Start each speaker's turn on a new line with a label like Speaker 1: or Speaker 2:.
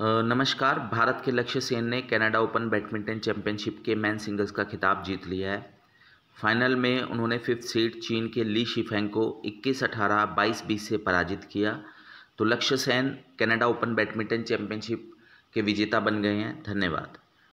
Speaker 1: नमस्कार भारत के लक्ष्य सेन ने कनाडा ओपन बैडमिंटन चैंपियनशिप के मैन सिंगल्स का खिताब जीत लिया है फाइनल में उन्होंने फिफ्थ सीड चीन के ली शिफेंग को 21 अठारह बाईस बीस से पराजित किया तो Lakshya Sen Canada Open badminton championship के विजेता बन गए हैं धन्यवाद